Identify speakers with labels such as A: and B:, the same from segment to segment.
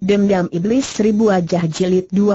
A: Dendam Iblis Seribu Wajah Jilid 20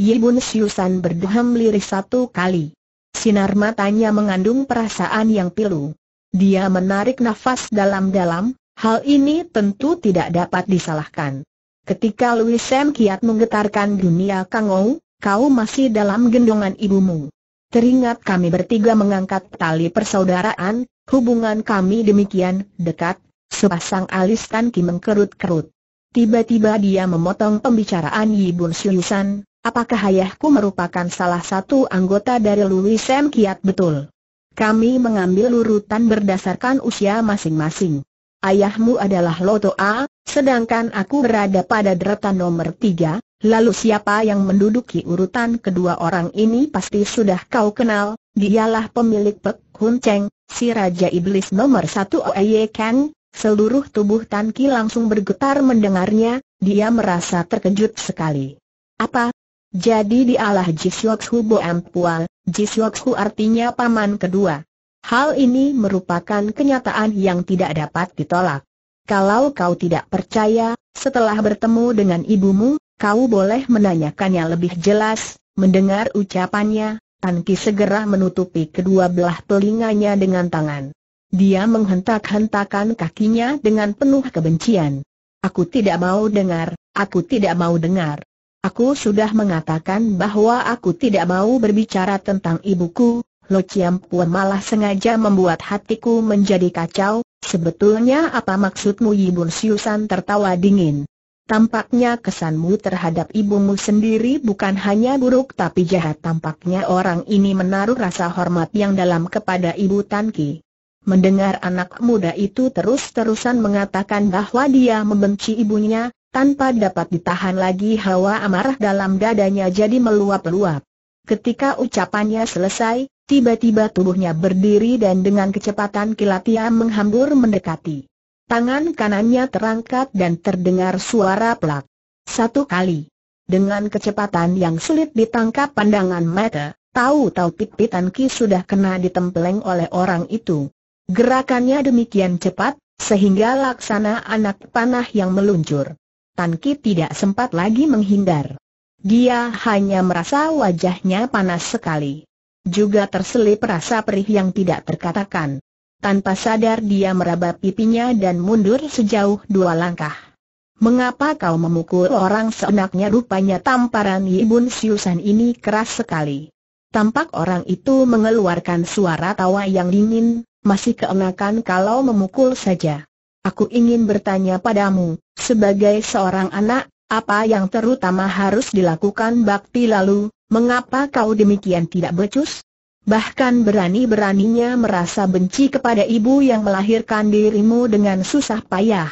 A: Yibun Siusan berdeham lirik satu kali. Sinar matanya mengandung perasaan yang pilu. Dia menarik nafas dalam-dalam, hal ini tentu tidak dapat disalahkan. Ketika Louis Sam kiat menggetarkan dunia Kangou, kau masih dalam gendongan ibumu. Teringat kami bertiga mengangkat tali persaudaraan, hubungan kami demikian dekat, sepasang alis Tan Ki mengkerut-kerut. Tiba-tiba dia memotong pembicaraan Yibun Siusan, apakah ayahku merupakan salah satu anggota dari Louis Sam Kiat betul? Kami mengambil urutan berdasarkan usia masing-masing. Ayahmu adalah Loto A, sedangkan aku berada pada deretan nomor tiga, lalu siapa yang menduduki urutan kedua orang ini pasti sudah kau kenal, dialah pemilik Pek Hun Cheng, si Raja Iblis nomor satu Oye Kang, Seluruh tubuh Tan Ki langsung bergetar mendengarnya, dia merasa terkejut sekali. Apa? Jadi dialah Jisyokshu Boampual. Pual, Jisyokshu artinya paman kedua. Hal ini merupakan kenyataan yang tidak dapat ditolak. Kalau kau tidak percaya, setelah bertemu dengan ibumu, kau boleh menanyakannya lebih jelas. Mendengar ucapannya, Tan Ki segera menutupi kedua belah telinganya dengan tangan. Dia menghentak-hentakan kakinya dengan penuh kebencian. Aku tidak mau dengar, aku tidak mau dengar. Aku sudah mengatakan bahwa aku tidak mau berbicara tentang ibuku, Lo Chiam Puan malah sengaja membuat hatiku menjadi kacau, sebetulnya apa maksudmu Yibun Siusan tertawa dingin. Tampaknya kesanmu terhadap ibumu sendiri bukan hanya buruk tapi jahat tampaknya orang ini menaruh rasa hormat yang dalam kepada ibu Tan Ki. Mendengar anak muda itu terus-terusan mengatakan bahwa dia membenci ibunya, tanpa dapat ditahan lagi hawa amarah dalam dadanya jadi meluap-luap. Ketika ucapannya selesai, tiba-tiba tubuhnya berdiri dan dengan kecepatan kilat ia menghambur mendekati. Tangan kanannya terangkat dan terdengar suara pelak. Satu kali. Dengan kecepatan yang sulit ditangkap pandangan mata, tahu-tahu pit-pitan Ki sudah kena ditempeleng oleh orang itu. Gerakannya demikian cepat, sehingga laksana anak panah yang meluncur. Tan tidak sempat lagi menghindar. Dia hanya merasa wajahnya panas sekali. Juga terselip rasa perih yang tidak terkatakan. Tanpa sadar dia meraba pipinya dan mundur sejauh dua langkah. Mengapa kau memukul orang seenaknya rupanya tamparan Yibun Siusan ini keras sekali. Tampak orang itu mengeluarkan suara tawa yang dingin, masih keenakan kalau memukul saja. Aku ingin bertanya padamu, sebagai seorang anak, apa yang terutama harus dilakukan bakti lalu, mengapa kau demikian tidak becus? Bahkan berani-beraninya merasa benci kepada ibu yang melahirkan dirimu dengan susah payah.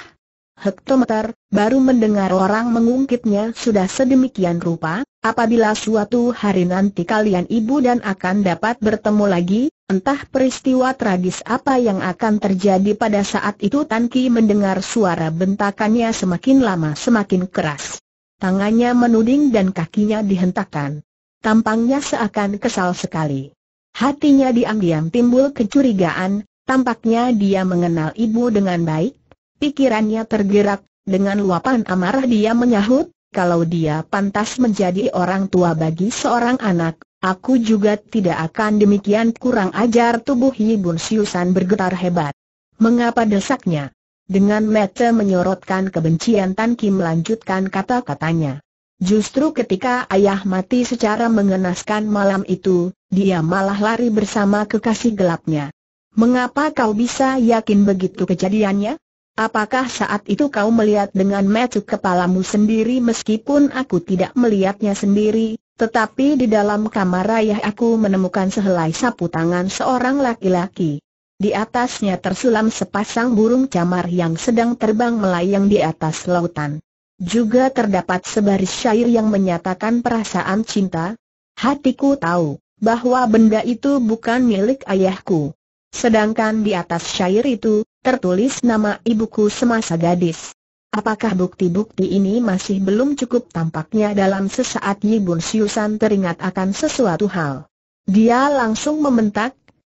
A: Hektometer, baru mendengar orang mengungkitnya sudah sedemikian rupa, Apabila suatu hari nanti kalian ibu dan akan dapat bertemu lagi, entah peristiwa tragis apa yang akan terjadi pada saat itu Tan Ki mendengar suara bentakannya semakin lama semakin keras. Tangannya menuding dan kakinya dihentakkan. Tampangnya seakan kesal sekali. Hatinya diam-diam timbul kecurigaan, tampaknya dia mengenal ibu dengan baik, pikirannya tergerak, dengan luapan amarah dia menyahut, kalau dia pantas menjadi orang tua bagi seorang anak, aku juga tidak akan demikian kurang ajar tubuh Yibun Siusan bergetar hebat. Mengapa desaknya? Dengan mata menyorotkan kebencian Tan Kim melanjutkan kata-katanya. Justru ketika ayah mati secara mengenaskan malam itu, dia malah lari bersama kekasih gelapnya. Mengapa kau bisa yakin begitu kejadiannya? Apakah saat itu kau melihat dengan metu kepalamu sendiri meskipun aku tidak melihatnya sendiri, tetapi di dalam kamar ayah aku menemukan sehelai sapu tangan seorang laki-laki. Di atasnya tersulam sepasang burung camar yang sedang terbang melayang di atas lautan. Juga terdapat sebaris syair yang menyatakan perasaan cinta. Hatiku tahu bahwa benda itu bukan milik ayahku. Sedangkan di atas syair itu tertulis nama ibuku semasa gadis. Apakah bukti-bukti ini masih belum cukup tampaknya dalam sesaat Yibun Siusan teringat akan sesuatu hal. Dia langsung membentak,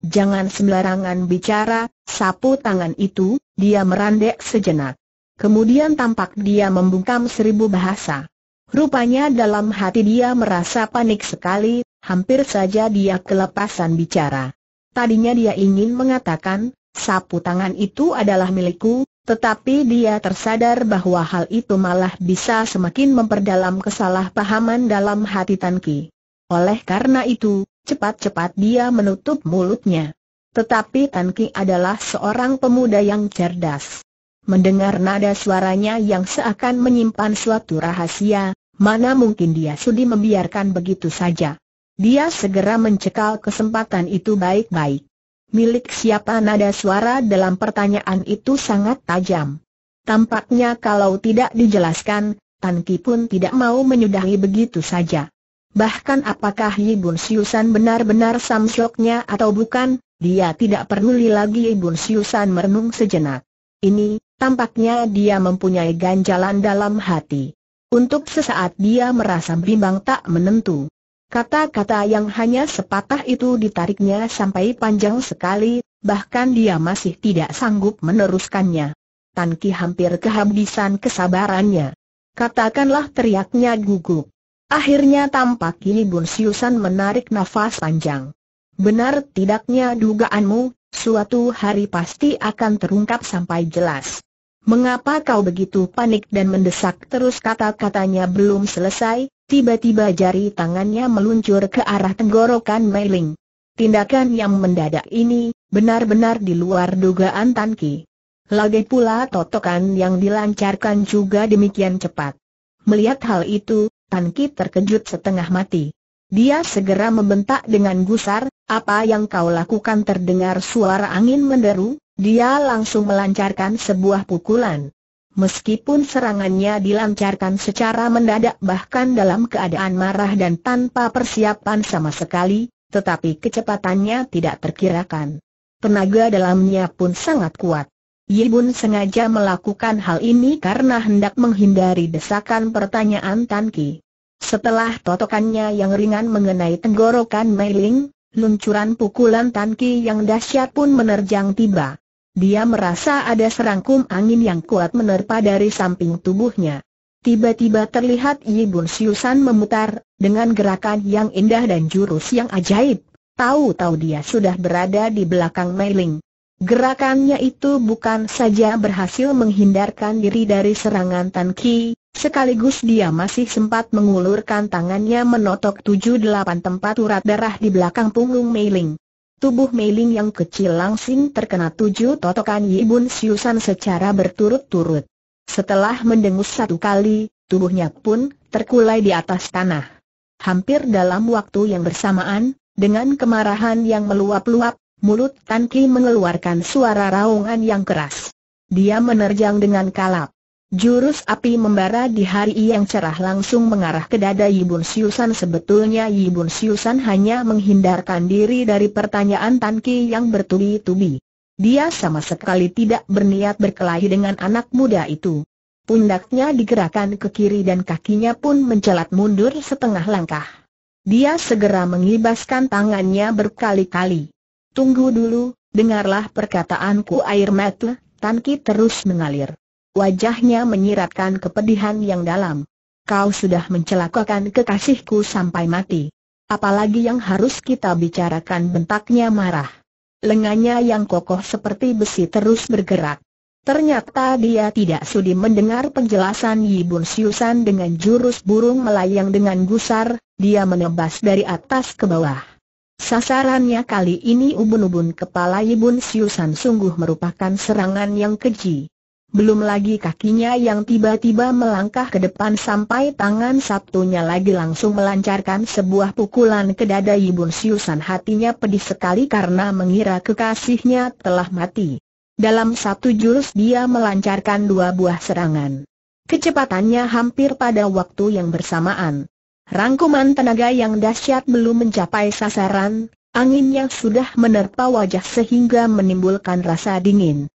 A: jangan sembarangan bicara, sapu tangan itu, dia merandek sejenak. Kemudian tampak dia membungkam seribu bahasa. Rupanya dalam hati dia merasa panik sekali, hampir saja dia kelepasan bicara. Tadinya dia ingin mengatakan, Sapu tangan itu adalah milikku, tetapi dia tersadar bahwa hal itu malah bisa semakin memperdalam kesalahpahaman dalam hati Tanki. Oleh karena itu, cepat-cepat dia menutup mulutnya. Tetapi Tanki adalah seorang pemuda yang cerdas. Mendengar nada suaranya yang seakan menyimpan suatu rahasia, mana mungkin dia sudi membiarkan begitu saja. Dia segera mencekal kesempatan itu baik-baik. Milik siapa nada suara dalam pertanyaan itu sangat tajam. Tampaknya kalau tidak dijelaskan, Tan Ki pun tidak mau menyudahi begitu saja. Bahkan apakah Ibu Siusan benar-benar samsyoknya atau bukan, dia tidak peduli lagi Ibu Siusan merenung sejenak. Ini, tampaknya dia mempunyai ganjalan dalam hati. Untuk sesaat dia merasa bimbang tak menentu. Kata-kata yang hanya sepatah itu ditariknya sampai panjang sekali, bahkan dia masih tidak sanggup meneruskannya. Tan Ki hampir kehabisan kesabarannya. Katakanlah teriaknya gugup. Akhirnya tampak kini Bun Siusan menarik nafas panjang. Benar tidaknya dugaanmu, suatu hari pasti akan terungkap sampai jelas. Mengapa kau begitu panik dan mendesak terus kata-katanya belum selesai, tiba-tiba jari tangannya meluncur ke arah tenggorokan Meiling. Tindakan yang mendadak ini, benar-benar di luar dugaan Tan Ki. Lagi pula totokan yang dilancarkan juga demikian cepat. Melihat hal itu, Tan Ki terkejut setengah mati. Dia segera membentak dengan gusar, apa yang kau lakukan terdengar suara angin menderu, dia langsung melancarkan sebuah pukulan. Meskipun serangannya dilancarkan secara mendadak bahkan dalam keadaan marah dan tanpa persiapan sama sekali, tetapi kecepatannya tidak terkirakan. Tenaga dalamnya pun sangat kuat. Yibun sengaja melakukan hal ini karena hendak menghindari desakan pertanyaan Tan Ki. Setelah totokannya yang ringan mengenai tenggorokan Mei Ling, luncuran pukulan Tan Ki yang dahsyat pun menerjang tiba. Dia merasa ada serangkum angin yang kuat menerpa dari samping tubuhnya. Tiba-tiba terlihat Yibun Siusan memutar, dengan gerakan yang indah dan jurus yang ajaib. Tahu-tahu dia sudah berada di belakang Meiling. Gerakannya itu bukan saja berhasil menghindarkan diri dari serangan Tan Ki, sekaligus dia masih sempat mengulurkan tangannya menotok tujuh delapan tempat urat darah di belakang punggung Meiling. Tubuh Meiling yang kecil langsing terkena tujuh totokan Yibun Siusan secara berturut-turut. Setelah mendengus satu kali, tubuhnya pun terkulai di atas tanah. Hampir dalam waktu yang bersamaan, dengan kemarahan yang meluap-luap, mulut Tan Ki mengeluarkan suara raungan yang keras. Dia menerjang dengan kalap. Jurus api membara di hari yang cerah langsung mengarah ke dada Yibun Siusan sebetulnya Yibun Siusan hanya menghindarkan diri dari pertanyaan Tan Ki yang bertubi-tubi. Dia sama sekali tidak berniat berkelahi dengan anak muda itu. Pundaknya digerakkan ke kiri dan kakinya pun mencelat mundur setengah langkah. Dia segera mengibaskan tangannya berkali-kali. Tunggu dulu, dengarlah perkataanku air mata, Tan Ki terus mengalir. Wajahnya menyiratkan kepedihan yang dalam. Kau sudah mencelakakan kekasihku sampai mati. Apalagi yang harus kita bicarakan bentaknya marah. Lengannya yang kokoh seperti besi terus bergerak. Ternyata dia tidak sudi mendengar penjelasan Yibun Siusan dengan jurus burung melayang dengan gusar, dia menebas dari atas ke bawah. Sasarannya kali ini ubun-ubun kepala Yibun Siusan sungguh merupakan serangan yang keji belum lagi kakinya yang tiba-tiba melangkah ke depan sampai tangan satunya lagi langsung melancarkan sebuah pukulan ke dada ibu Siusan hatinya pedih sekali karena mengira kekasihnya telah mati. Dalam satu jurus dia melancarkan dua buah serangan. Kecepatannya hampir pada waktu yang bersamaan. Rangkuman tenaga yang dahsyat belum mencapai sasaran, anginnya sudah menerpa wajah sehingga menimbulkan rasa dingin.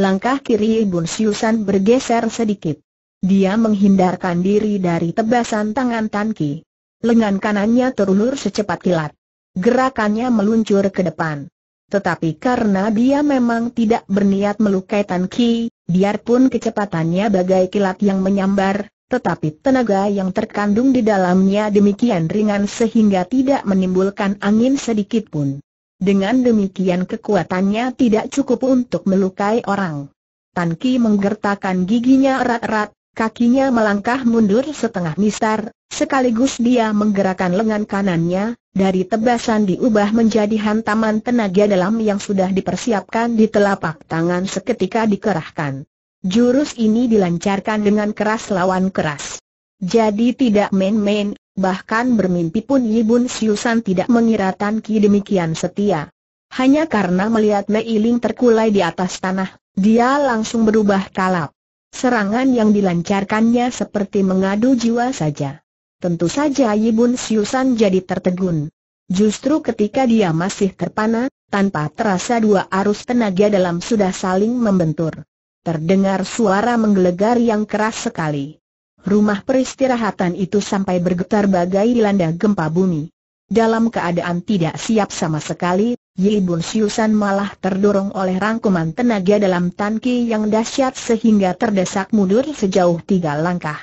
A: Langkah kiri Bun Siusan bergeser sedikit. Dia menghindarkan diri dari tebasan tangan Tan Ki. Lengan kanannya terulur secepat kilat. Gerakannya meluncur ke depan. Tetapi karena dia memang tidak berniat melukai Tan Ki, biarpun kecepatannya bagai kilat yang menyambar, tetapi tenaga yang terkandung di dalamnya demikian ringan sehingga tidak menimbulkan angin sedikit pun. Dengan demikian kekuatannya tidak cukup untuk melukai orang. Tan Ki menggertakkan giginya erat-erat, kakinya melangkah mundur setengah mistar, sekaligus dia menggerakkan lengan kanannya, dari tebasan diubah menjadi hantaman tenaga dalam yang sudah dipersiapkan di telapak tangan seketika dikerahkan. Jurus ini dilancarkan dengan keras lawan keras. Jadi tidak main-main, Bahkan bermimpi pun Yibun Siusan tidak mengira Tan Ki demikian setia. Hanya karena melihat Mei Ling terkulai di atas tanah, dia langsung berubah kalap. Serangan yang dilancarkannya seperti mengadu jiwa saja. Tentu saja Yibun Siusan jadi tertegun. Justru ketika dia masih terpana, tanpa terasa dua arus tenaga dalam sudah saling membentur. Terdengar suara menggelegar yang keras sekali. Rumah peristirahatan itu sampai bergetar bagai dilanda gempa bumi. Dalam keadaan tidak siap sama sekali, Yi Bun Siusan malah terdorong oleh rangkuman tenaga dalam tangki yang dahsyat sehingga terdesak mundur sejauh tiga langkah.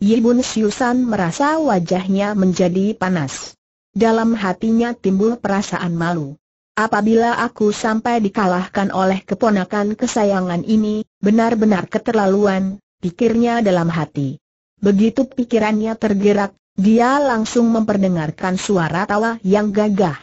A: Yi Bun Siusan merasa wajahnya menjadi panas. Dalam hatinya timbul perasaan malu. Apabila aku sampai dikalahkan oleh keponakan kesayangan ini, benar-benar keterlaluan, pikirnya dalam hati. Begitu pikirannya tergerak, dia langsung memperdengarkan suara tawa yang gagah.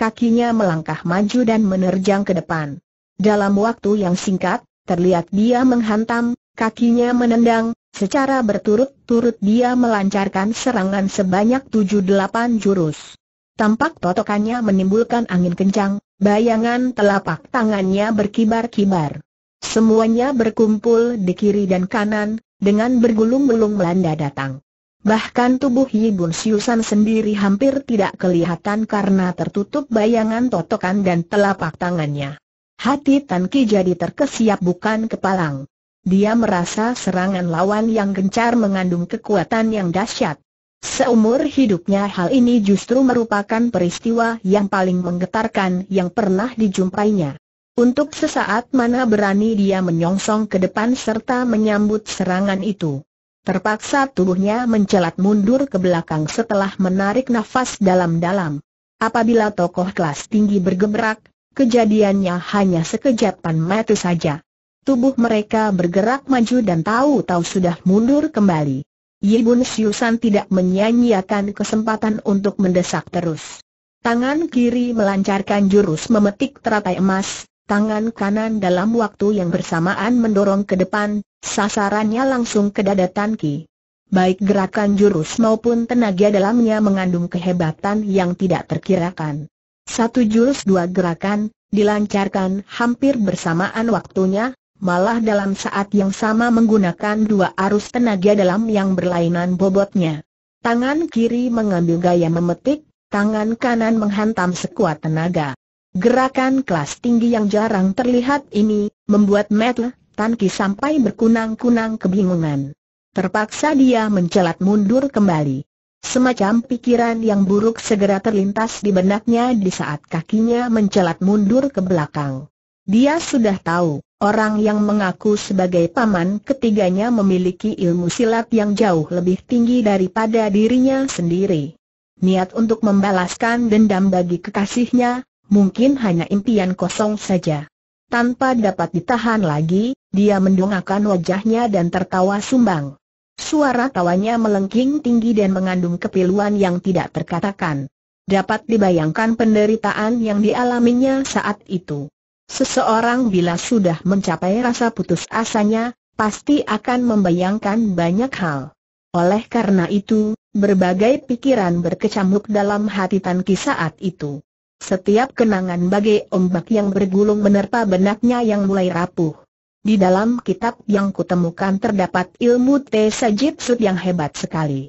A: Kakinya melangkah maju dan menerjang ke depan. Dalam waktu yang singkat, terlihat dia menghantam, kakinya menendang, secara berturut-turut dia melancarkan serangan sebanyak 7-8 jurus. Tampak totokannya menimbulkan angin kencang, bayangan telapak tangannya berkibar-kibar. Semuanya berkumpul di kiri dan kanan, dengan bergulung-gulung melanda datang. Bahkan tubuh Yibun Siusan sendiri hampir tidak kelihatan karena tertutup bayangan totokan dan telapak tangannya. Hati Tan Ki jadi terkesiap bukan kepalang. Dia merasa serangan lawan yang gencar mengandung kekuatan yang dahsyat. Seumur hidupnya hal ini justru merupakan peristiwa yang paling menggetarkan yang pernah dijumpainya. Untuk sesaat mana berani dia menyongsong ke depan serta menyambut serangan itu. Terpaksa tubuhnya mencelat mundur ke belakang setelah menarik nafas dalam-dalam. Apabila tokoh kelas tinggi bergerak, kejadiannya hanya sekejapan mata saja. Tubuh mereka bergerak maju dan tahu-tahu sudah mundur kembali. Yibun Siusan tidak menyanyiakan kesempatan untuk mendesak terus. Tangan kiri melancarkan jurus memetik teratai emas, Tangan kanan dalam waktu yang bersamaan mendorong ke depan, sasarannya langsung ke dada Tan Ki. Baik gerakan jurus maupun tenaga dalamnya mengandung kehebatan yang tidak terkirakan. Satu jurus dua gerakan, dilancarkan hampir bersamaan waktunya, malah dalam saat yang sama menggunakan dua arus tenaga dalam yang berlainan bobotnya. Tangan kiri mengambil gaya memetik, tangan kanan menghantam sekuat tenaga. Gerakan kelas tinggi yang jarang terlihat ini, membuat Metle, Tan sampai berkunang-kunang kebingungan. Terpaksa dia mencelat mundur kembali. Semacam pikiran yang buruk segera terlintas di benaknya di saat kakinya mencelat mundur ke belakang. Dia sudah tahu, orang yang mengaku sebagai paman ketiganya memiliki ilmu silat yang jauh lebih tinggi daripada dirinya sendiri. Niat untuk membalaskan dendam bagi kekasihnya, mungkin hanya impian kosong saja. Tanpa dapat ditahan lagi, dia mendongakkan wajahnya dan tertawa sumbang. Suara tawanya melengking tinggi dan mengandung kepiluan yang tidak terkatakan. Dapat dibayangkan penderitaan yang dialaminya saat itu. Seseorang bila sudah mencapai rasa putus asanya, pasti akan membayangkan banyak hal. Oleh karena itu, berbagai pikiran berkecamuk dalam hati Tan Ki saat itu. Setiap kenangan bagai ombak yang bergulung menerpa benaknya yang mulai rapuh. Di dalam kitab yang kutemukan terdapat ilmu Te Sud yang hebat sekali.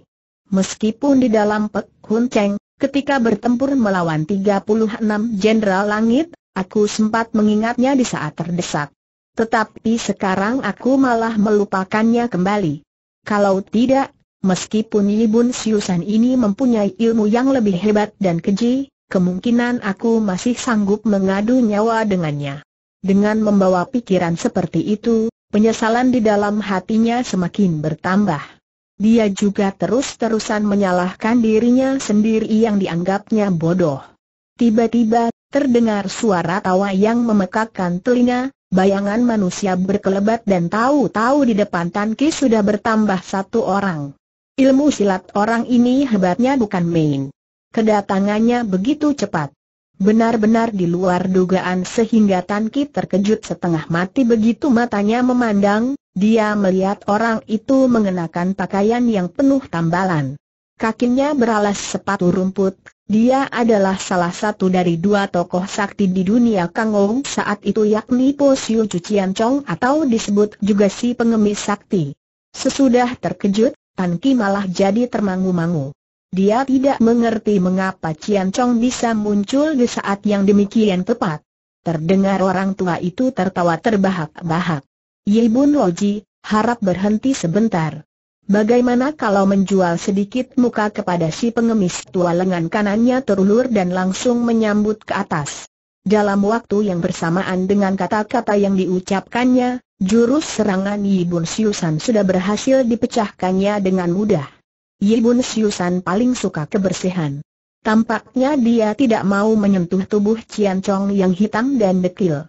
A: Meskipun di dalam Pek Hun Cheng, ketika bertempur melawan 36 Jenderal Langit, aku sempat mengingatnya di saat terdesak. Tetapi sekarang aku malah melupakannya kembali. Kalau tidak, meskipun Yibun Siusan ini mempunyai ilmu yang lebih hebat dan keji, kemungkinan aku masih sanggup mengadu nyawa dengannya. Dengan membawa pikiran seperti itu, penyesalan di dalam hatinya semakin bertambah. Dia juga terus-terusan menyalahkan dirinya sendiri yang dianggapnya bodoh. Tiba-tiba, terdengar suara tawa yang memekakkan telinga, bayangan manusia berkelebat dan tahu-tahu di depan tanki sudah bertambah satu orang. Ilmu silat orang ini hebatnya bukan main. Kedatangannya begitu cepat. Benar-benar di luar dugaan sehingga Tan Ki terkejut setengah mati begitu matanya memandang, dia melihat orang itu mengenakan pakaian yang penuh tambalan. Kakinya beralas sepatu rumput, dia adalah salah satu dari dua tokoh sakti di dunia Kangong saat itu yakni Po Siu Cucian Chong atau disebut juga si pengemis sakti. Sesudah terkejut, Tan Ki malah jadi termangu-mangu. Dia tidak mengerti mengapa Cian Chong bisa muncul di saat yang demikian tepat. Terdengar orang tua itu tertawa terbahak-bahak. Yi Bun Loji, harap berhenti sebentar. Bagaimana kalau menjual sedikit muka kepada si pengemis tua lengan kanannya terulur dan langsung menyambut ke atas. Dalam waktu yang bersamaan dengan kata-kata yang diucapkannya, jurus serangan Bun Siusan sudah berhasil dipecahkannya dengan mudah. Yibun Siusan paling suka kebersihan. Tampaknya dia tidak mau menyentuh tubuh Cian Chong yang hitam dan dekil.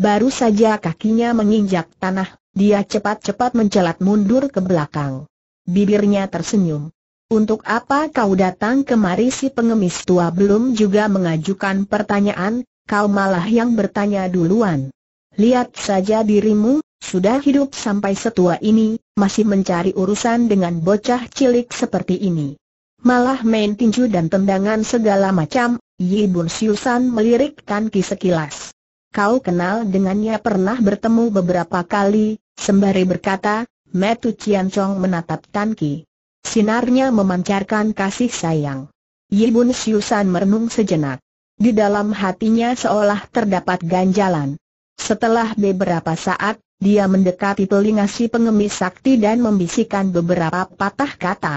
A: Baru saja kakinya menginjak tanah, dia cepat-cepat mencelat mundur ke belakang. Bibirnya tersenyum. Untuk apa kau datang kemari si pengemis tua belum juga mengajukan pertanyaan, kau malah yang bertanya duluan. Lihat saja dirimu, sudah hidup sampai setua ini, masih mencari urusan dengan bocah cilik seperti ini. Malah main tinju dan tendangan segala macam, Yi Bun Siusan melirik Ki sekilas. Kau kenal dengannya pernah bertemu beberapa kali, sembari berkata, Metu Cian Chong menatap Ki. Sinarnya memancarkan kasih sayang. Yi Bun Siusan merenung sejenak. Di dalam hatinya seolah terdapat ganjalan. Setelah beberapa saat, dia mendekati telinga si pengemis sakti dan membisikkan beberapa patah kata.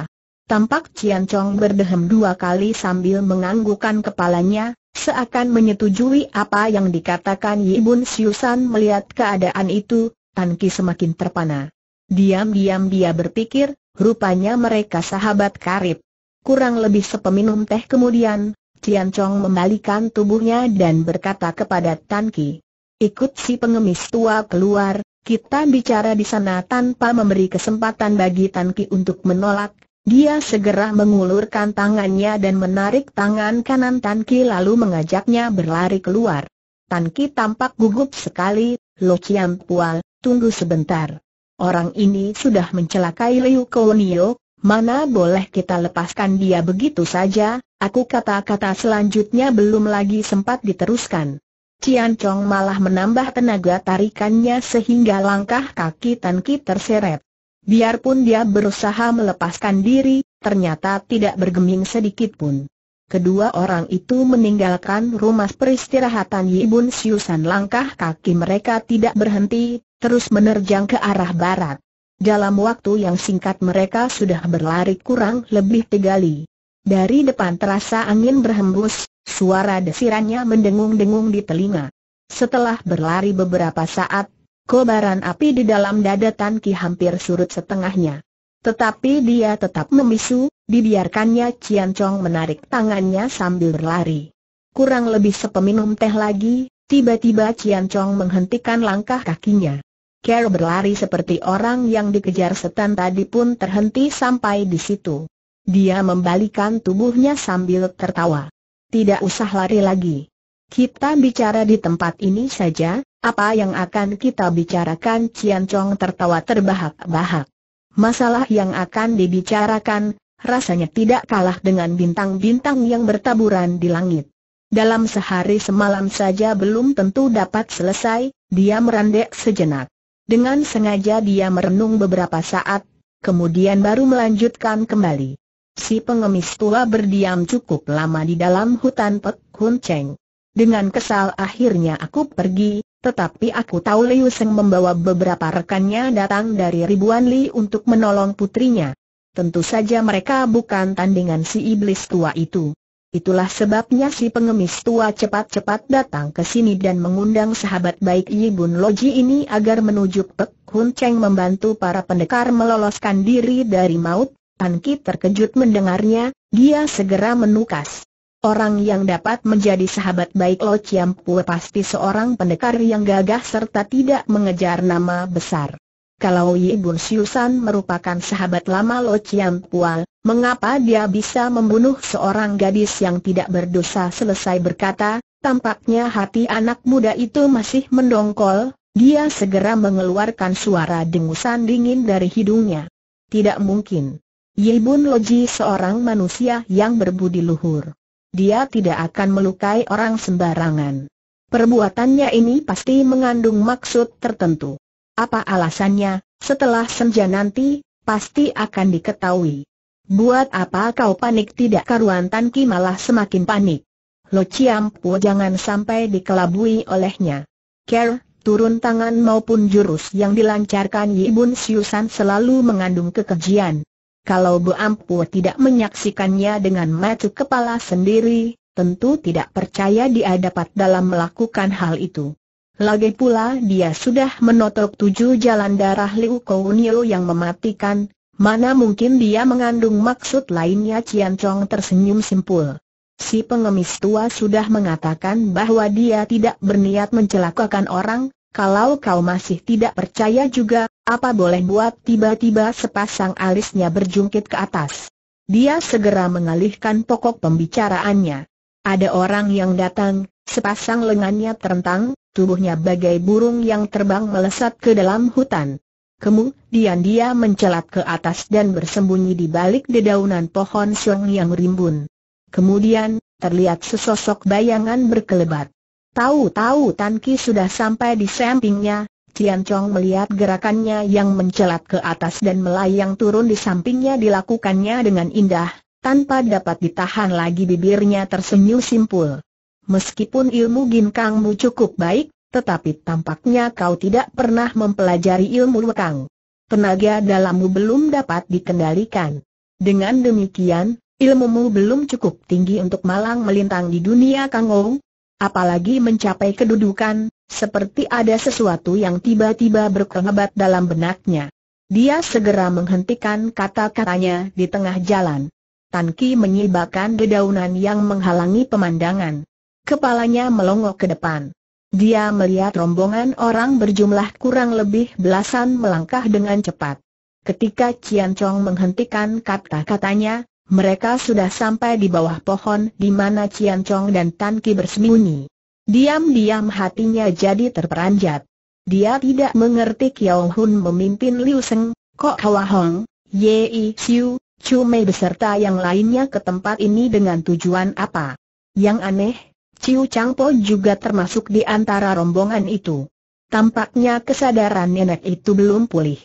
A: Tampak Cian Chong berdehem dua kali sambil menganggukkan kepalanya, seakan menyetujui apa yang dikatakan Yi Bun Siusan melihat keadaan itu, Tan Ki semakin terpana. Diam-diam dia berpikir, rupanya mereka sahabat karib. Kurang lebih sepeminum teh kemudian, Cian Chong membalikan tubuhnya dan berkata kepada Tan Ki. Ikut si pengemis tua keluar, kita bicara di sana tanpa memberi kesempatan bagi Tan Ki untuk menolak. Dia segera mengulurkan tangannya dan menarik tangan kanan Tan Ki lalu mengajaknya berlari keluar. Tan Ki tampak gugup sekali, Lo Chiam Pual, tunggu sebentar. Orang ini sudah mencelakai Liu Kounio, mana boleh kita lepaskan dia begitu saja, aku kata-kata selanjutnya belum lagi sempat diteruskan. Cian Chong malah menambah tenaga tarikannya sehingga langkah kaki Tan Ki terseret. Biarpun dia berusaha melepaskan diri, ternyata tidak bergeming sedikit pun. Kedua orang itu meninggalkan rumah peristirahatan Yibun Siusan langkah kaki mereka tidak berhenti, terus menerjang ke arah barat. Dalam waktu yang singkat mereka sudah berlari kurang lebih tiga li. Dari depan terasa angin berhembus, suara desirannya mendengung-dengung di telinga. Setelah berlari beberapa saat, kobaran api di dalam dada Tan hampir surut setengahnya. Tetapi dia tetap memisu, dibiarkannya Cian Chong menarik tangannya sambil berlari. Kurang lebih sepeminum teh lagi, tiba-tiba Cian Chong menghentikan langkah kakinya. Kerr berlari seperti orang yang dikejar setan tadi pun terhenti sampai di situ. Dia membalikan tubuhnya sambil tertawa. Tidak usah lari lagi. Kita bicara di tempat ini saja, apa yang akan kita bicarakan Cian Chong tertawa terbahak-bahak. Masalah yang akan dibicarakan, rasanya tidak kalah dengan bintang-bintang yang bertaburan di langit. Dalam sehari semalam saja belum tentu dapat selesai, dia merendek sejenak. Dengan sengaja dia merenung beberapa saat, kemudian baru melanjutkan kembali. Si pengemis tua berdiam cukup lama di dalam hutan Pek Hun Cheng. Dengan kesal akhirnya aku pergi, tetapi aku tahu Liu Seng membawa beberapa rekannya datang dari ribuan Li untuk menolong putrinya. Tentu saja mereka bukan tandingan si iblis tua itu. Itulah sebabnya si pengemis tua cepat-cepat datang ke sini dan mengundang sahabat baik Yibun Loji ini agar menuju Pek Hun Cheng membantu para pendekar meloloskan diri dari maut, An Ki terkejut mendengarnya, dia segera menukas. Orang yang dapat menjadi sahabat baik Lo Chiam Pue pasti seorang pendekar yang gagah serta tidak mengejar nama besar. Kalau Yi Bun Siusan merupakan sahabat lama Lo Chiam Pual, mengapa dia bisa membunuh seorang gadis yang tidak berdosa selesai berkata, tampaknya hati anak muda itu masih mendongkol, dia segera mengeluarkan suara dengusan dingin dari hidungnya. Tidak mungkin. Yebun Loji seorang manusia yang berbudi luhur. Dia tidak akan melukai orang sembarangan. Perbuatannya ini pasti mengandung maksud tertentu. Apa alasannya, setelah senja nanti, pasti akan diketahui. Buat apa kau panik tidak karuan Tan Ki malah semakin panik. Lo Ciampu jangan sampai dikelabui olehnya. Ker, turun tangan maupun jurus yang dilancarkan Yibun Siusan selalu mengandung kekejian. Kalau Bu Ampu tidak menyaksikannya dengan mata kepala sendiri, tentu tidak percaya dia dapat dalam melakukan hal itu. Lagi pula dia sudah menotok tujuh jalan darah Liu Kounio yang mematikan, mana mungkin dia mengandung maksud lainnya Cian Chong tersenyum simpul. Si pengemis tua sudah mengatakan bahwa dia tidak berniat mencelakakan orang, kalau kau masih tidak percaya juga, apa boleh buat tiba-tiba sepasang alisnya berjungkit ke atas. Dia segera mengalihkan pokok pembicaraannya. Ada orang yang datang, sepasang lengannya terentang, tubuhnya bagai burung yang terbang melesat ke dalam hutan. Kemudian dia mencelat ke atas dan bersembunyi di balik dedaunan pohon siung yang rimbun. Kemudian, terlihat sesosok bayangan berkelebat. Tahu-tahu Tan Ki sudah sampai di sampingnya, Tian Chong melihat gerakannya yang mencelat ke atas dan melayang turun di sampingnya dilakukannya dengan indah, tanpa dapat ditahan lagi bibirnya tersenyum simpul. Meskipun ilmu ginkangmu cukup baik, tetapi tampaknya kau tidak pernah mempelajari ilmu wekang. Tenaga dalammu belum dapat dikendalikan. Dengan demikian, ilmumu belum cukup tinggi untuk malang melintang di dunia kangou, apalagi mencapai kedudukan, seperti ada sesuatu yang tiba-tiba berkehebat dalam benaknya. Dia segera menghentikan kata-katanya di tengah jalan. Tan Ki menyibakkan dedaunan yang menghalangi pemandangan. Kepalanya melongok ke depan. Dia melihat rombongan orang berjumlah kurang lebih belasan melangkah dengan cepat. Ketika Cian Chong menghentikan kata-katanya, mereka sudah sampai di bawah pohon di mana Cian Chong dan Tan Ki bersembunyi. Diam-diam hatinya jadi terperanjat. Dia tidak mengerti Kiao Hun memimpin Liu Seng, Kok Hwa Hong, Ye Xiu, Chu Mei beserta yang lainnya ke tempat ini dengan tujuan apa. Yang aneh, Chang Po juga termasuk di antara rombongan itu. Tampaknya kesadaran nenek itu belum pulih.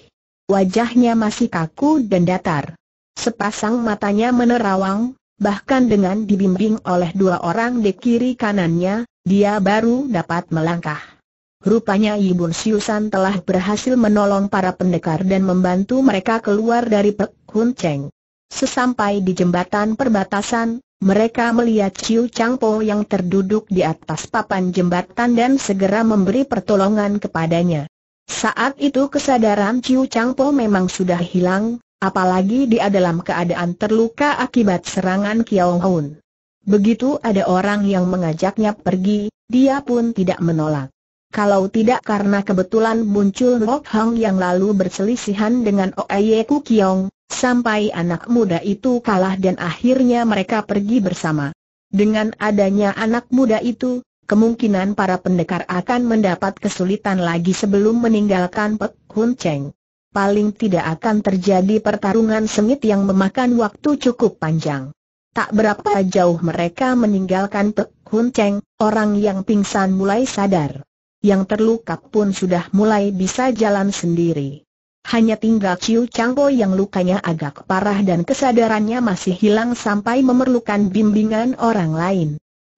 A: Wajahnya masih kaku dan datar. Sepasang matanya menerawang, bahkan dengan dibimbing oleh dua orang di kiri kanannya, dia baru dapat melangkah. Rupanya ibu Siusan telah berhasil menolong para pendekar dan membantu mereka keluar dari Pek Hun Cheng. Sesampai di jembatan perbatasan, mereka melihat Chang Changpo yang terduduk di atas papan jembatan dan segera memberi pertolongan kepadanya. Saat itu kesadaran Chang Changpo memang sudah hilang, Apalagi dia dalam keadaan terluka akibat serangan Kiao Hun. Begitu ada orang yang mengajaknya pergi, dia pun tidak menolak. Kalau tidak karena kebetulan muncul Wok Hang yang lalu berselisihan dengan Oye Ku Kiong, sampai anak muda itu kalah dan akhirnya mereka pergi bersama. Dengan adanya anak muda itu, kemungkinan para pendekar akan mendapat kesulitan lagi sebelum meninggalkan Pek Hun Cheng paling tidak akan terjadi pertarungan sengit yang memakan waktu cukup panjang. Tak berapa jauh mereka meninggalkan Pek Hun Cheng, orang yang pingsan mulai sadar. Yang terluka pun sudah mulai bisa jalan sendiri. Hanya tinggal Ciu Changpo yang lukanya agak parah dan kesadarannya masih hilang sampai memerlukan bimbingan orang lain.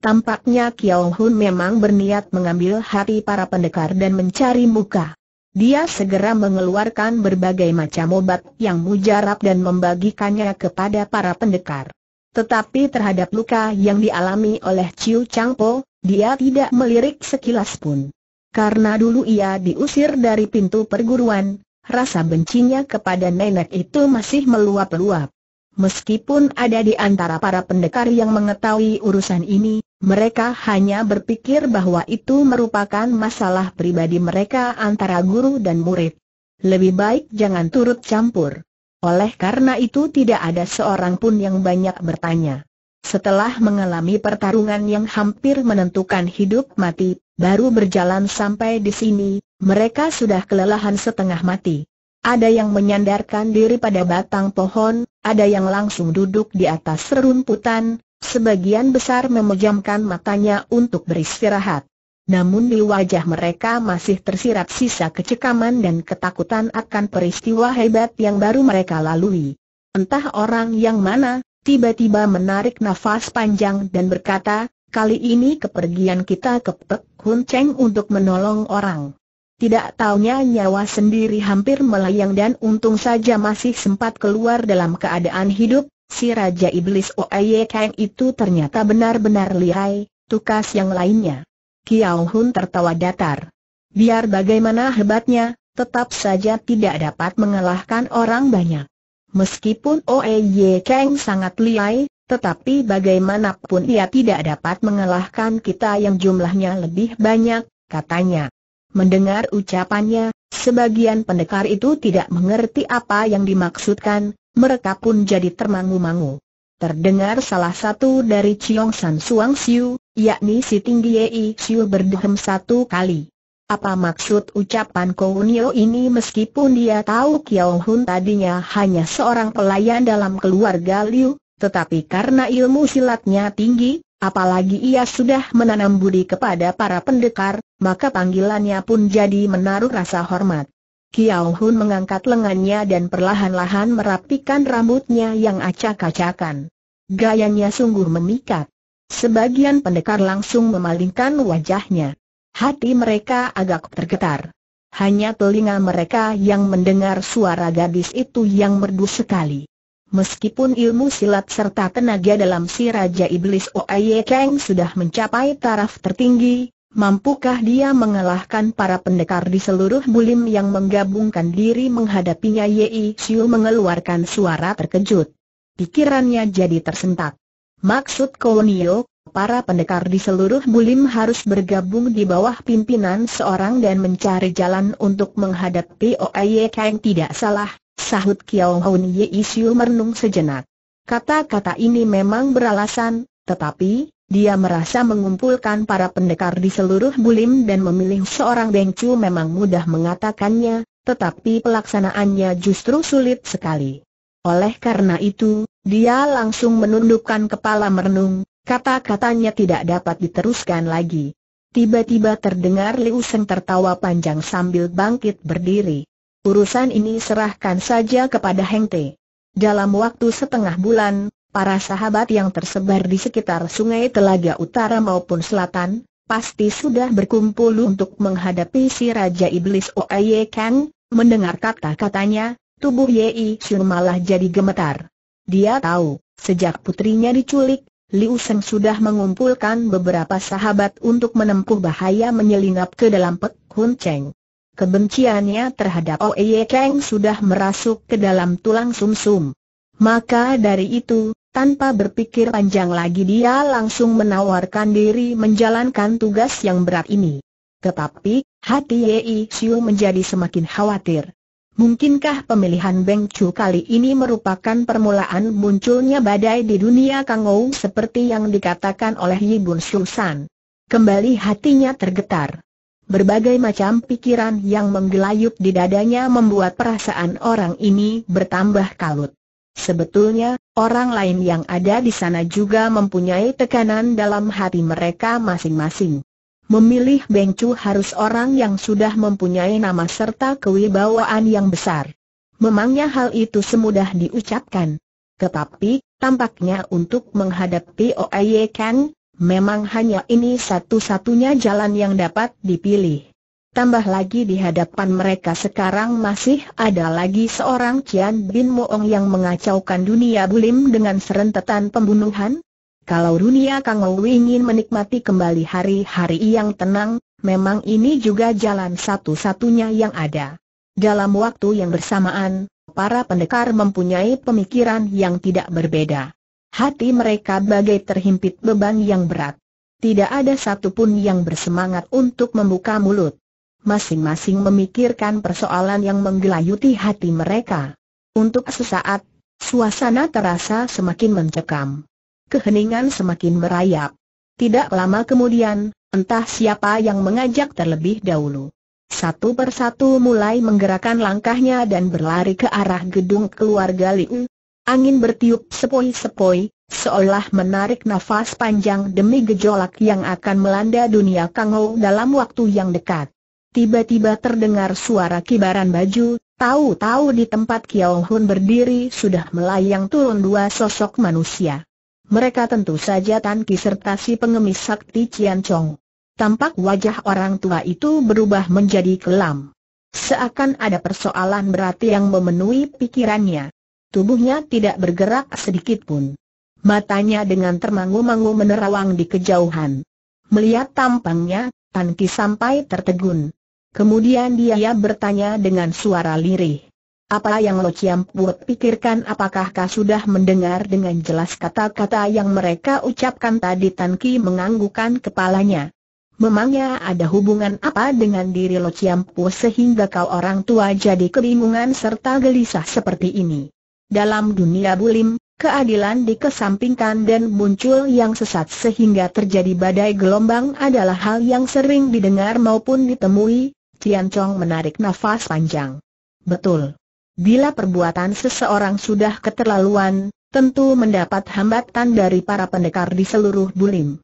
A: Tampaknya Kiao Hun memang berniat mengambil hati para pendekar dan mencari muka. Dia segera mengeluarkan berbagai macam obat yang mujarab dan membagikannya kepada para pendekar. Tetapi terhadap luka yang dialami oleh Ciu Changpo, dia tidak melirik sekilas pun. Karena dulu ia diusir dari pintu perguruan, rasa bencinya kepada nenek itu masih meluap-luap. Meskipun ada di antara para pendekar yang mengetahui urusan ini, mereka hanya berpikir bahwa itu merupakan masalah pribadi mereka antara guru dan murid. Lebih baik jangan turut campur. Oleh karena itu tidak ada seorang pun yang banyak bertanya. Setelah mengalami pertarungan yang hampir menentukan hidup mati, baru berjalan sampai di sini, mereka sudah kelelahan setengah mati. Ada yang menyandarkan diri pada batang pohon, ada yang langsung duduk di atas rerumputan, Sebagian besar memejamkan matanya untuk beristirahat. Namun di wajah mereka masih tersirat sisa kecekaman dan ketakutan akan peristiwa hebat yang baru mereka lalui. Entah orang yang mana, tiba-tiba menarik nafas panjang dan berkata, kali ini kepergian kita ke Pek Hun Cheng untuk menolong orang. Tidak taunya nyawa sendiri hampir melayang dan untung saja masih sempat keluar dalam keadaan hidup, Si Raja Iblis Oye Kang itu ternyata benar-benar lihai, tukas yang lainnya. Kiao Hun tertawa datar. Biar bagaimana hebatnya, tetap saja tidak dapat mengalahkan orang banyak. Meskipun Oye Kang sangat lihai, tetapi bagaimanapun ia tidak dapat mengalahkan kita yang jumlahnya lebih banyak, katanya. Mendengar ucapannya, sebagian pendekar itu tidak mengerti apa yang dimaksudkan, mereka pun jadi termangu-mangu. Terdengar salah satu dari Chiong San Suang Siu, yakni si tinggi Yei Siu berdehem satu kali. Apa maksud ucapan Kounio ini meskipun dia tahu Kiao Hun tadinya hanya seorang pelayan dalam keluarga Liu, tetapi karena ilmu silatnya tinggi, apalagi ia sudah menanam budi kepada para pendekar, maka panggilannya pun jadi menaruh rasa hormat. Kiao Hun mengangkat lengannya dan perlahan-lahan merapikan rambutnya yang acak-acakan. Gayanya sungguh memikat. Sebagian pendekar langsung memalingkan wajahnya. Hati mereka agak tergetar. Hanya telinga mereka yang mendengar suara gadis itu yang merdu sekali. Meskipun ilmu silat serta tenaga dalam si Raja Iblis Oye Kang sudah mencapai taraf tertinggi, Mampukah dia mengalahkan para pendekar di seluruh bulim yang menggabungkan diri menghadapinya Yei Xiu mengeluarkan suara terkejut. Pikirannya jadi tersentak. Maksud Kolonio, para pendekar di seluruh bulim harus bergabung di bawah pimpinan seorang dan mencari jalan untuk menghadapi Oye Kang tidak salah, sahut Kiao Hon Yei Xiu merenung sejenak. Kata-kata ini memang beralasan, tetapi, dia merasa mengumpulkan para pendekar di seluruh bulim dan memilih seorang Bengcu memang mudah mengatakannya, tetapi pelaksanaannya justru sulit sekali. Oleh karena itu, dia langsung menundukkan kepala merenung, kata-katanya tidak dapat diteruskan lagi. Tiba-tiba terdengar Liu Seng tertawa panjang sambil bangkit berdiri. Urusan ini serahkan saja kepada Heng Te. Dalam waktu setengah bulan, Para sahabat yang tersebar di sekitar sungai Telaga Utara maupun Selatan, pasti sudah berkumpul untuk menghadapi si Raja Iblis Oye Kang, mendengar kata-katanya, tubuh Yei Xiu malah jadi gemetar. Dia tahu, sejak putrinya diculik, Liu Seng sudah mengumpulkan beberapa sahabat untuk menempuh bahaya menyelinap ke dalam Pek Hun Cheng. Kebenciannya terhadap Oye Kang sudah merasuk ke dalam tulang sumsum. -sum. Maka dari itu, tanpa berpikir panjang lagi dia langsung menawarkan diri menjalankan tugas yang berat ini. Tetapi, hati Yei Xiu menjadi semakin khawatir. Mungkinkah pemilihan Beng Chu kali ini merupakan permulaan munculnya badai di dunia Kangou seperti yang dikatakan oleh Yibun Susan? Kembali hatinya tergetar. Berbagai macam pikiran yang menggelayut di dadanya membuat perasaan orang ini bertambah kalut. Sebetulnya, orang lain yang ada di sana juga mempunyai tekanan dalam hati mereka masing-masing. Memilih Beng Chu harus orang yang sudah mempunyai nama serta kewibawaan yang besar. Memangnya hal itu semudah diucapkan. Tetapi, tampaknya untuk menghadapi Oye Kang, memang hanya ini satu-satunya jalan yang dapat dipilih. Tambah lagi di hadapan mereka sekarang masih ada lagi seorang Cian Bin Moong yang mengacaukan dunia bulim dengan serentetan pembunuhan? Kalau dunia Kang Ou ingin menikmati kembali hari-hari yang tenang, memang ini juga jalan satu-satunya yang ada. Dalam waktu yang bersamaan, para pendekar mempunyai pemikiran yang tidak berbeda. Hati mereka bagai terhimpit beban yang berat. Tidak ada satupun yang bersemangat untuk membuka mulut masing-masing memikirkan persoalan yang menggelayuti hati mereka. Untuk sesaat, suasana terasa semakin mencekam. Keheningan semakin merayap. Tidak lama kemudian, entah siapa yang mengajak terlebih dahulu. Satu persatu mulai menggerakkan langkahnya dan berlari ke arah gedung keluarga Liu. Angin bertiup sepoi-sepoi, seolah menarik nafas panjang demi gejolak yang akan melanda dunia Kang dalam waktu yang dekat tiba-tiba terdengar suara kibaran baju, tahu-tahu di tempat Kiao Hun berdiri sudah melayang turun dua sosok manusia. Mereka tentu saja Tan Ki serta si pengemis sakti Cian Chong. Tampak wajah orang tua itu berubah menjadi kelam. Seakan ada persoalan berarti yang memenuhi pikirannya. Tubuhnya tidak bergerak sedikit pun. Matanya dengan termangu-mangu menerawang di kejauhan. Melihat tampangnya, Tan Ki sampai tertegun. Kemudian dia bertanya dengan suara lirih. Apa yang Lo ciam buat pikirkan apakah kau sudah mendengar dengan jelas kata-kata yang mereka ucapkan tadi Tan Ki menganggukkan kepalanya. Memangnya ada hubungan apa dengan diri Lo Ciampu sehingga kau orang tua jadi kebingungan serta gelisah seperti ini? Dalam dunia bulim, keadilan dikesampingkan dan muncul yang sesat sehingga terjadi badai gelombang adalah hal yang sering didengar maupun ditemui, Tian Chong menarik nafas panjang. Betul. Bila perbuatan seseorang sudah keterlaluan, tentu mendapat hambatan dari para pendekar di seluruh bulim.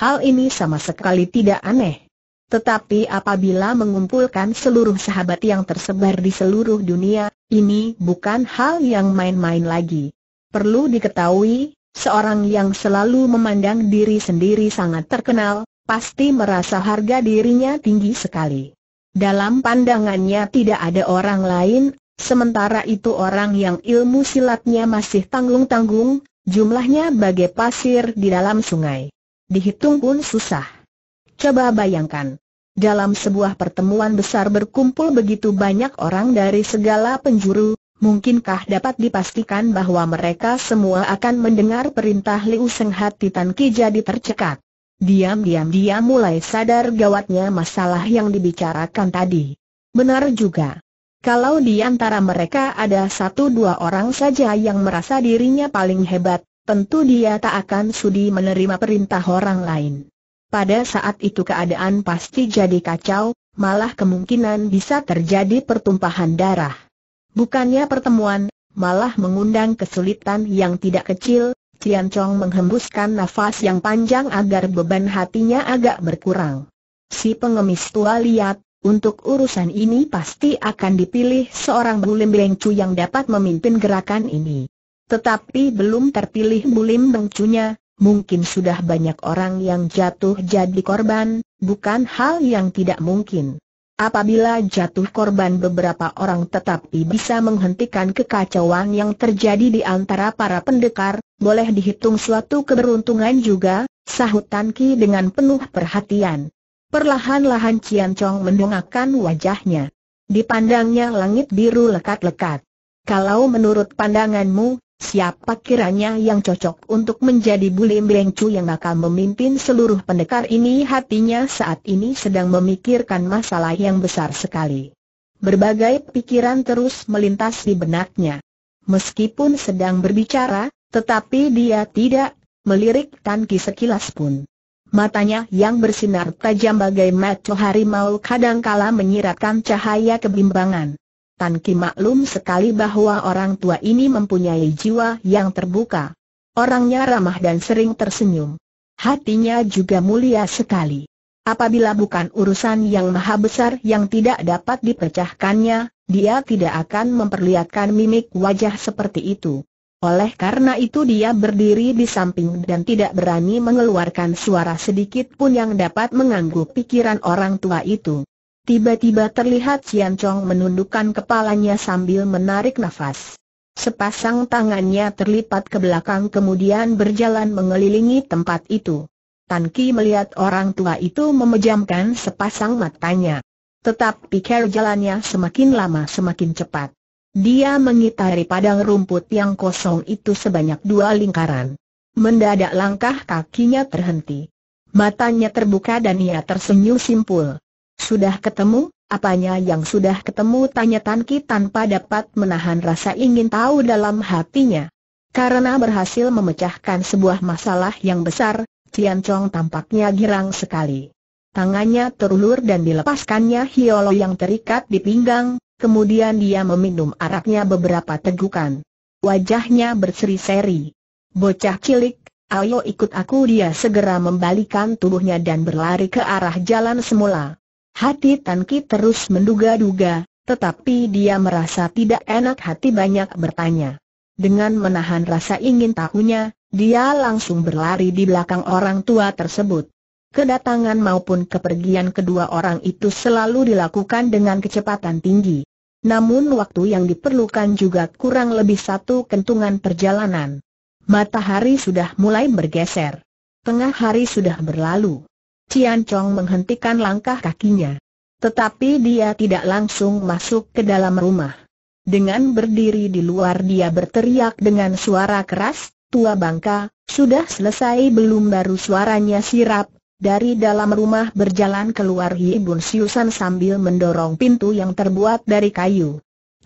A: Hal ini sama sekali tidak aneh. Tetapi apabila mengumpulkan seluruh sahabat yang tersebar di seluruh dunia, ini bukan hal yang main-main lagi. Perlu diketahui, seorang yang selalu memandang diri sendiri sangat terkenal, pasti merasa harga dirinya tinggi sekali. Dalam pandangannya tidak ada orang lain, sementara itu orang yang ilmu silatnya masih tanggung-tanggung, jumlahnya bagai pasir di dalam sungai. Dihitung pun susah. Coba bayangkan, dalam sebuah pertemuan besar berkumpul begitu banyak orang dari segala penjuru, Mungkinkah dapat dipastikan bahwa mereka semua akan mendengar perintah Liu Senghat Titan Ki jadi tercekat? Diam-diam dia mulai sadar gawatnya masalah yang dibicarakan tadi. Benar juga. Kalau di antara mereka ada satu dua orang saja yang merasa dirinya paling hebat, tentu dia tak akan sudi menerima perintah orang lain. Pada saat itu keadaan pasti jadi kacau, malah kemungkinan bisa terjadi pertumpahan darah. Bukannya pertemuan, malah mengundang kesulitan yang tidak kecil, Tian Chong menghembuskan nafas yang panjang agar beban hatinya agak berkurang. Si pengemis tua lihat, untuk urusan ini pasti akan dipilih seorang Bulim Beng yang dapat memimpin gerakan ini. Tetapi belum terpilih Bulim Beng mungkin sudah banyak orang yang jatuh jadi korban, bukan hal yang tidak mungkin. Apabila jatuh korban beberapa orang tetapi bisa menghentikan kekacauan yang terjadi di antara para pendekar, boleh dihitung suatu keberuntungan juga, sahut Tan Ki dengan penuh perhatian. Perlahan-lahan Cian Chong mendongakkan wajahnya. Dipandangnya langit biru lekat-lekat. Kalau menurut pandanganmu, Siapa kiranya yang cocok untuk menjadi bulim bengcu yang akan memimpin seluruh pendekar ini hatinya saat ini sedang memikirkan masalah yang besar sekali. Berbagai pikiran terus melintas di benaknya. Meskipun sedang berbicara, tetapi dia tidak melirik Tanki sekilas pun. Matanya yang bersinar tajam bagai mata harimau kadangkala menyiratkan cahaya kebimbangan. Tan Ki maklum sekali bahwa orang tua ini mempunyai jiwa yang terbuka. Orangnya ramah dan sering tersenyum. Hatinya juga mulia sekali. Apabila bukan urusan yang maha besar yang tidak dapat dipecahkannya, dia tidak akan memperlihatkan mimik wajah seperti itu. Oleh karena itu dia berdiri di samping dan tidak berani mengeluarkan suara sedikit pun yang dapat mengganggu pikiran orang tua itu. Tiba-tiba terlihat Cian Chong menundukkan kepalanya sambil menarik nafas. Sepasang tangannya terlipat ke belakang kemudian berjalan mengelilingi tempat itu. Tan Ki melihat orang tua itu memejamkan sepasang matanya. Tetapi pikir jalannya semakin lama semakin cepat. Dia mengitari padang rumput yang kosong itu sebanyak dua lingkaran. Mendadak langkah kakinya terhenti. Matanya terbuka dan ia tersenyum simpul sudah ketemu? Apanya yang sudah ketemu tanya Tan Ki tanpa dapat menahan rasa ingin tahu dalam hatinya. Karena berhasil memecahkan sebuah masalah yang besar, Tian Chong tampaknya girang sekali. Tangannya terulur dan dilepaskannya hiolo yang terikat di pinggang, kemudian dia meminum araknya beberapa tegukan. Wajahnya berseri-seri. Bocah cilik, ayo ikut aku dia segera membalikan tubuhnya dan berlari ke arah jalan semula. Hati Tan terus menduga-duga, tetapi dia merasa tidak enak hati banyak bertanya. Dengan menahan rasa ingin tahunya, dia langsung berlari di belakang orang tua tersebut. Kedatangan maupun kepergian kedua orang itu selalu dilakukan dengan kecepatan tinggi. Namun waktu yang diperlukan juga kurang lebih satu kentungan perjalanan. Matahari sudah mulai bergeser. Tengah hari sudah berlalu. Tian Chong menghentikan langkah kakinya. Tetapi dia tidak langsung masuk ke dalam rumah. Dengan berdiri di luar dia berteriak dengan suara keras, Tua bangka, sudah selesai belum baru suaranya sirap, dari dalam rumah berjalan keluar Hibun Siusan sambil mendorong pintu yang terbuat dari kayu.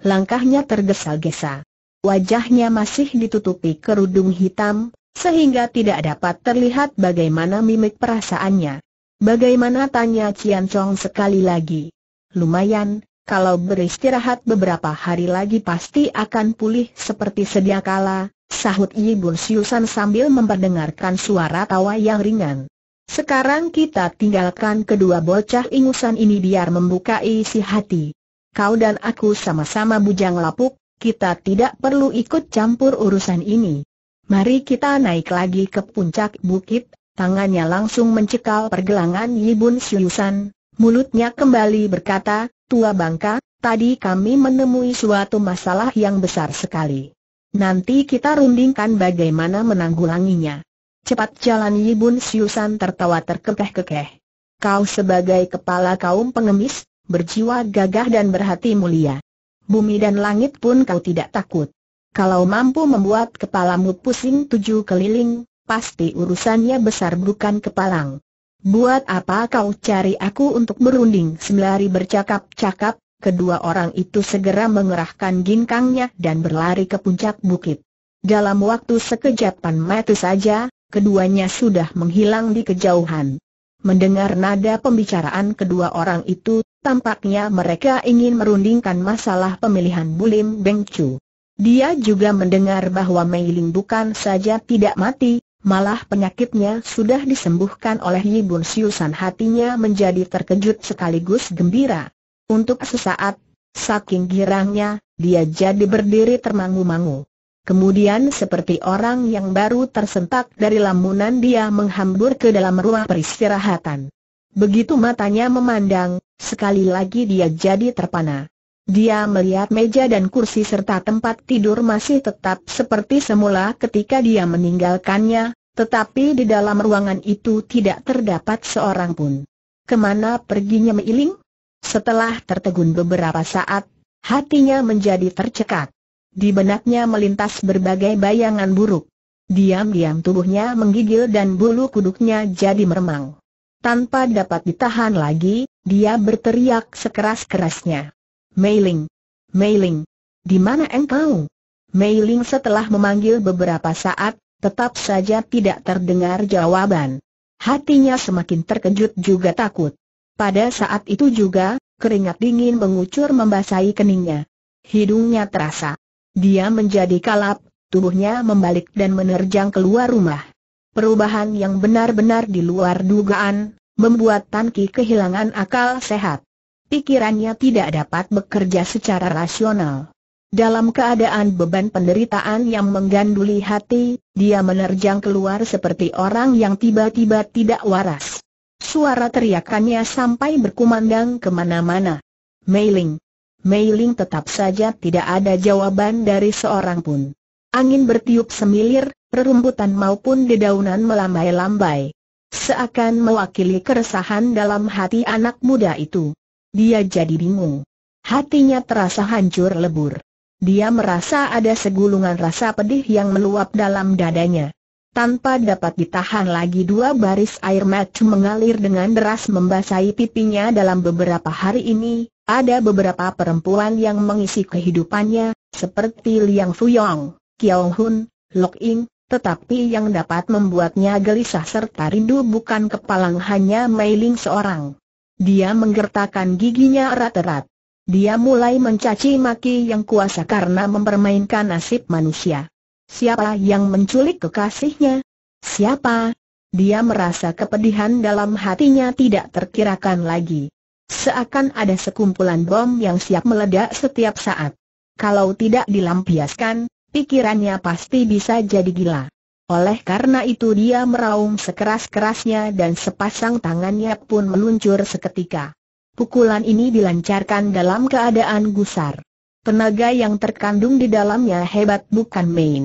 A: Langkahnya tergesa-gesa. Wajahnya masih ditutupi kerudung hitam, sehingga tidak dapat terlihat bagaimana mimik perasaannya. Bagaimana tanya Cian Chong sekali lagi? Lumayan, kalau beristirahat beberapa hari lagi pasti akan pulih seperti sedia kala, sahut Yibun Siusan sambil memperdengarkan suara tawa yang ringan. Sekarang kita tinggalkan kedua bocah ingusan ini biar membuka isi hati. Kau dan aku sama-sama bujang lapuk, kita tidak perlu ikut campur urusan ini. Mari kita naik lagi ke puncak bukit, tangannya langsung mencekal pergelangan Yibun Siusan, mulutnya kembali berkata, Tua Bangka, tadi kami menemui suatu masalah yang besar sekali. Nanti kita rundingkan bagaimana menanggulanginya. Cepat jalan Yibun Siusan tertawa terkekeh-kekeh. Kau sebagai kepala kaum pengemis, berjiwa gagah dan berhati mulia. Bumi dan langit pun kau tidak takut. Kalau mampu membuat kepalamu pusing tujuh keliling, pasti urusannya besar bukan kepalang. Buat apa kau cari aku untuk merunding, sembari bercakap-cakap, kedua orang itu segera mengerahkan ginkangnya dan berlari ke puncak bukit. Dalam waktu sekejapan mati saja, keduanya sudah menghilang di kejauhan. Mendengar nada pembicaraan kedua orang itu, tampaknya mereka ingin merundingkan masalah pemilihan Bulim Bengcu. Dia juga mendengar bahwa Mei Ling bukan saja tidak mati, Malah penyakitnya sudah disembuhkan oleh Yi Bun Siusan hatinya menjadi terkejut sekaligus gembira. Untuk sesaat, saking girangnya, dia jadi berdiri termangu-mangu. Kemudian seperti orang yang baru tersentak dari lamunan dia menghambur ke dalam ruang peristirahatan. Begitu matanya memandang, sekali lagi dia jadi terpana. Dia melihat meja dan kursi serta tempat tidur masih tetap seperti semula ketika dia meninggalkannya, tetapi di dalam ruangan itu tidak terdapat seorang pun. Kemana perginya Meiling? Setelah tertegun beberapa saat, hatinya menjadi tercekat. Di benaknya melintas berbagai bayangan buruk. Diam-diam tubuhnya menggigil dan bulu kuduknya jadi meremang. Tanpa dapat ditahan lagi, dia berteriak sekeras-kerasnya. Meiling. Meiling. Di mana engkau? Meiling setelah memanggil beberapa saat, tetap saja tidak terdengar jawaban. Hatinya semakin terkejut juga takut. Pada saat itu juga, keringat dingin mengucur membasahi keningnya. Hidungnya terasa. Dia menjadi kalap, tubuhnya membalik dan menerjang keluar rumah. Perubahan yang benar-benar di luar dugaan, membuat Tan kehilangan akal sehat pikirannya tidak dapat bekerja secara rasional. Dalam keadaan beban penderitaan yang mengganduli hati, dia menerjang keluar seperti orang yang tiba-tiba tidak waras. Suara teriakannya sampai berkumandang kemana-mana. Meiling. Meiling tetap saja tidak ada jawaban dari seorang pun. Angin bertiup semilir, rerumputan maupun dedaunan melambai-lambai. Seakan mewakili keresahan dalam hati anak muda itu. Dia jadi bingung. Hatinya terasa hancur lebur. Dia merasa ada segulungan rasa pedih yang meluap dalam dadanya. Tanpa dapat ditahan lagi dua baris air mata mengalir dengan deras membasahi pipinya dalam beberapa hari ini, ada beberapa perempuan yang mengisi kehidupannya, seperti Liang Fuyong, Kiao Hun, Lok Ying, tetapi yang dapat membuatnya gelisah serta rindu bukan kepalang hanya Mei Ling seorang. Dia menggertakkan giginya erat-erat. Dia mulai mencaci maki yang kuasa karena mempermainkan nasib manusia. Siapa yang menculik kekasihnya? Siapa? Dia merasa kepedihan dalam hatinya tidak terkirakan lagi. Seakan ada sekumpulan bom yang siap meledak setiap saat. Kalau tidak dilampiaskan, pikirannya pasti bisa jadi gila. Oleh karena itu dia meraung sekeras-kerasnya dan sepasang tangannya pun meluncur seketika. Pukulan ini dilancarkan dalam keadaan gusar. Tenaga yang terkandung di dalamnya hebat bukan main.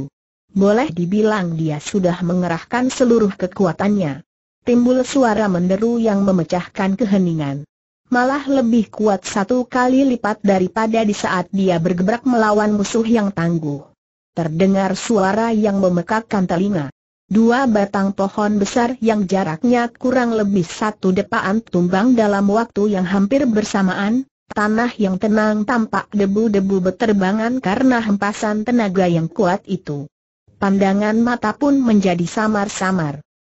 A: Boleh dibilang dia sudah mengerahkan seluruh kekuatannya. Timbul suara menderu yang memecahkan keheningan. Malah lebih kuat satu kali lipat daripada di saat dia bergebrak melawan musuh yang tangguh terdengar suara yang memekakkan telinga. Dua batang pohon besar yang jaraknya kurang lebih satu depaan tumbang dalam waktu yang hampir bersamaan, tanah yang tenang tampak debu-debu beterbangan karena hempasan tenaga yang kuat itu. Pandangan mata pun menjadi samar-samar.